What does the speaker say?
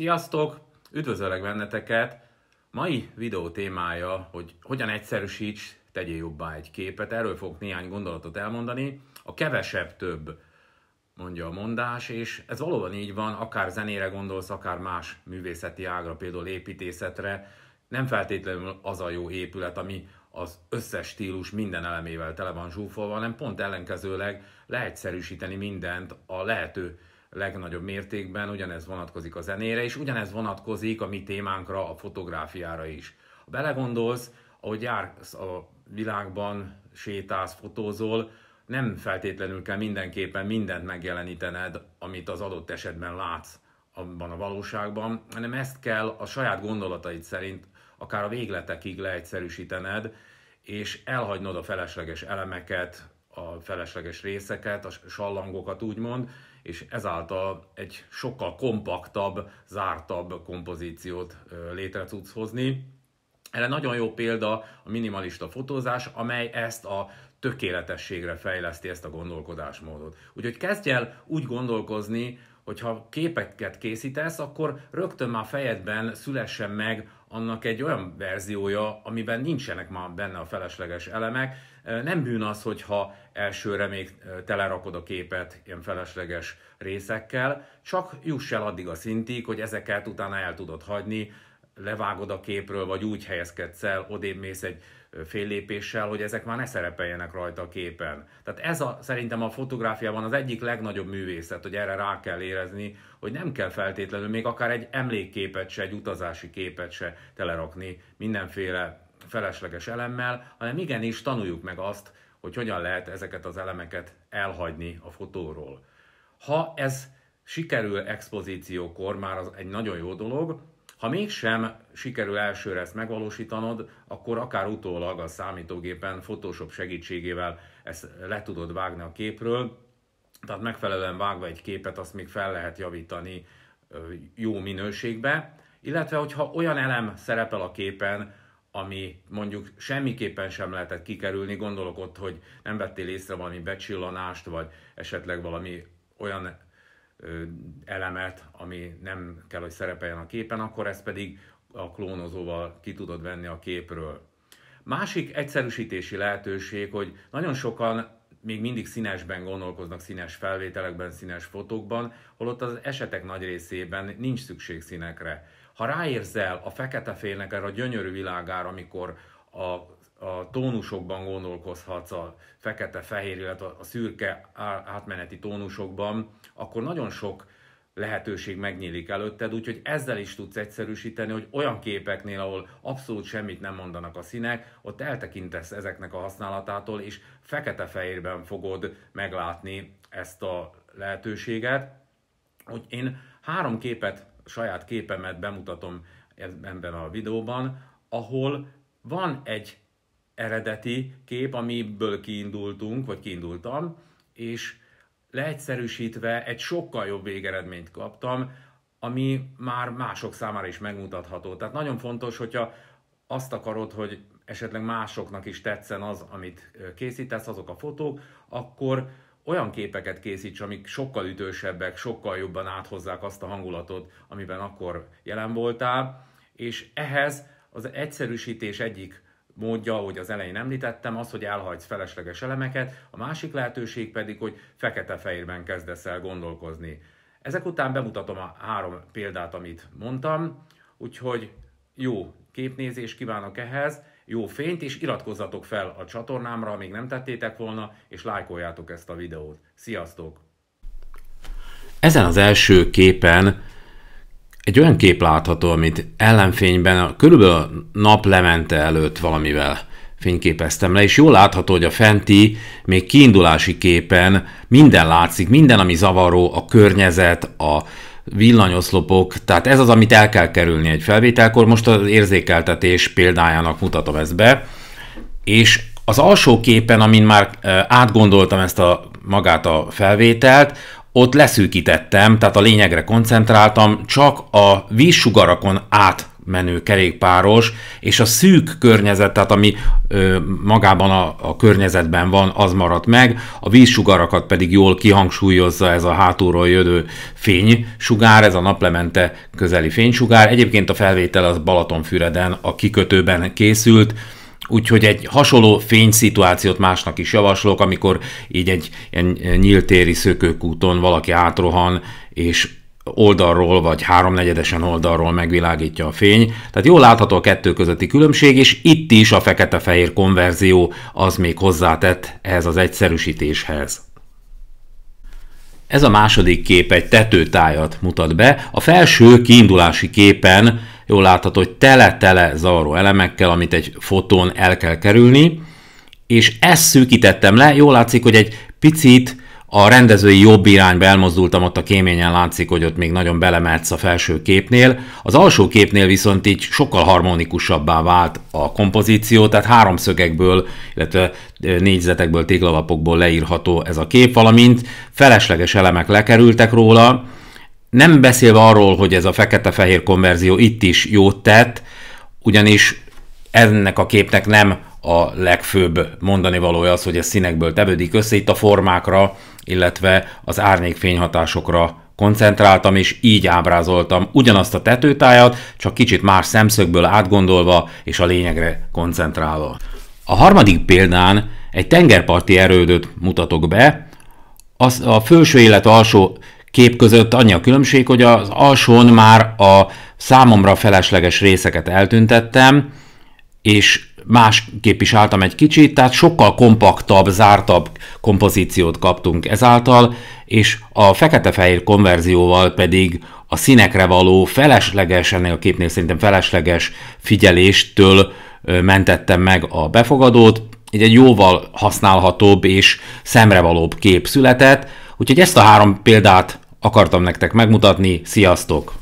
Sziasztok! Üdvözöllek benneteket! Mai videó témája, hogy hogyan egyszerűsíts, tegyél jobbá egy képet. Erről fogok néhány gondolatot elmondani. A kevesebb több, mondja a mondás, és ez valóban így van, akár zenére gondolsz, akár más művészeti ágra, például építészetre. Nem feltétlenül az a jó épület, ami az összes stílus minden elemével tele van zsúfolva, hanem pont ellenkezőleg leegyszerűsíteni mindent a lehető legnagyobb mértékben, ugyanez vonatkozik a zenére, és ugyanez vonatkozik a mi témánkra, a fotográfiára is. Ha belegondolsz, ahogy jársz a világban, sétálsz, fotózol, nem feltétlenül kell mindenképpen mindent megjelenítened, amit az adott esetben látsz abban a valóságban, hanem ezt kell a saját gondolataid szerint akár a végletekig leegyszerűsítened, és elhagynod a felesleges elemeket, a felesleges részeket, a sallangokat úgymond, és ezáltal egy sokkal kompaktabb, zártabb kompozíciót létre tudsz hozni. Erre nagyon jó példa a minimalista fotózás, amely ezt a tökéletességre fejleszti ezt a gondolkodásmódot. Úgyhogy kezdj el úgy gondolkozni, hogyha képeket készítesz, akkor rögtön már fejedben szülessen meg annak egy olyan verziója, amiben nincsenek már benne a felesleges elemek. Nem bűn az, hogyha elsőre még telerakod a képet ilyen felesleges részekkel, csak juss el addig a szintig, hogy ezeket utána el tudod hagyni, levágod a képről, vagy úgy helyezkedsz el, odébb mész egy fél lépéssel, hogy ezek már ne szerepeljenek rajta a képen. Tehát ez a, szerintem a fotográfiában az egyik legnagyobb művészet, hogy erre rá kell érezni, hogy nem kell feltétlenül még akár egy emlékképet se, egy utazási képet se telerakni mindenféle felesleges elemmel, hanem igenis tanuljuk meg azt, hogy hogyan lehet ezeket az elemeket elhagyni a fotóról. Ha ez sikerül expozíciókor, már az egy nagyon jó dolog, ha mégsem sikerül elsőre ezt megvalósítanod, akkor akár utólag a számítógépen Photoshop segítségével ezt le tudod vágni a képről, tehát megfelelően vágva egy képet, azt még fel lehet javítani jó minőségbe, illetve hogyha olyan elem szerepel a képen, ami mondjuk semmiképpen sem lehetett kikerülni, gondolok ott, hogy nem vettél észre valami becsillanást, vagy esetleg valami olyan elemet, ami nem kell, hogy szerepeljen a képen, akkor ezt pedig a klónozóval ki tudod venni a képről. Másik egyszerűsítési lehetőség, hogy nagyon sokan még mindig színesben gondolkoznak, színes felvételekben, színes fotókban, holott az esetek nagy részében nincs szükség színekre. Ha ráérzel a fekete félnek erre a gyönyörű világára, amikor a a tónusokban gondolkozhatsz, a fekete-fehér, illetve a szürke átmeneti tónusokban, akkor nagyon sok lehetőség megnyílik előtted, úgyhogy ezzel is tudsz egyszerűsíteni, hogy olyan képeknél, ahol abszolút semmit nem mondanak a színek, ott eltekintesz ezeknek a használatától, és fekete-fehérben fogod meglátni ezt a lehetőséget. Hogy én három képet, saját képemet bemutatom ebben a videóban, ahol van egy eredeti kép, amiből kiindultunk, vagy kiindultam, és leegyszerűsítve egy sokkal jobb végeredményt kaptam, ami már mások számára is megmutatható. Tehát nagyon fontos, hogyha azt akarod, hogy esetleg másoknak is tetszen az, amit készítesz, azok a fotók, akkor olyan képeket készíts, amik sokkal ütősebbek, sokkal jobban áthozzák azt a hangulatot, amiben akkor jelen voltál, és ehhez az egyszerűsítés egyik módja, hogy az elején említettem, az, hogy elhagysz felesleges elemeket, a másik lehetőség pedig, hogy fekete-fehérben kezdesz el gondolkozni. Ezek után bemutatom a három példát, amit mondtam, úgyhogy jó képnézést kívánok ehhez, jó fényt, és iratkozzatok fel a csatornámra, amíg nem tettétek volna, és lájkoljátok ezt a videót. Sziasztok! Ezen az első képen egy olyan kép látható, amit ellenfényben körülbelül a nap lemente előtt valamivel fényképeztem le, és jól látható, hogy a fenti, még kiindulási képen minden látszik, minden, ami zavaró, a környezet, a villanyoszlopok, tehát ez az, amit el kell kerülni egy felvételkor, most az érzékeltetés példájának mutatom ezt be, és az alsó képen, amin már eh, átgondoltam ezt a magát a felvételt, ott leszűkítettem, tehát a lényegre koncentráltam, csak a vízsugarakon át menő kerékpáros, és a szűk környezet, tehát ami ö, magában a, a környezetben van, az maradt meg, a vízsugarakat pedig jól kihangsúlyozza ez a hátulról jövő fénysugár, ez a naplemente közeli fénysugár. Egyébként a felvétel az Balatonfüreden, a kikötőben készült, Úgyhogy egy hasonló fényszituációt másnak is javaslok, amikor így egy ilyen nyíltéri szökőkúton valaki átrohan, és oldalról vagy háromnegyedesen oldalról megvilágítja a fény. Tehát jól látható a kettő közötti különbség, és itt is a fekete-fehér konverzió az még hozzátett ehhez az egyszerűsítéshez. Ez a második kép egy tetőtájat mutat be. A felső kiindulási képen jól látható, hogy tele-tele zavaró elemekkel, amit egy fotón el kell kerülni, és ezt szűkítettem le, jól látszik, hogy egy picit a rendezői jobb irányba elmozdultam, ott a kéményen látszik, hogy ott még nagyon belemetsz a felső képnél. Az alsó képnél viszont így sokkal harmonikusabbá vált a kompozíció, tehát háromszögekből, illetve négyzetekből, téglalapokból leírható ez a kép, valamint felesleges elemek lekerültek róla, nem beszélve arról, hogy ez a fekete-fehér konverzió itt is jót tett, ugyanis ennek a képnek nem a legfőbb mondani valója az, hogy ez színekből tevődik össze. Itt a formákra, illetve az árnyékfényhatásokra koncentráltam, és így ábrázoltam ugyanazt a tetőtájat, csak kicsit más szemszögből átgondolva és a lényegre koncentrálva. A harmadik példán egy tengerparti erődöt mutatok be, az a felső, illetve alsó kép között annyi a különbség, hogy az alsón már a számomra felesleges részeket eltüntettem, és másképp is álltam egy kicsit, tehát sokkal kompaktabb, zártabb kompozíciót kaptunk ezáltal, és a fekete-fehér konverzióval pedig a színekre való felesleges, ennél a képnél szerintem felesleges figyeléstől mentettem meg a befogadót, így egy jóval használhatóbb és szemrevalóbb kép született, Úgyhogy ezt a három példát akartam nektek megmutatni. Sziasztok!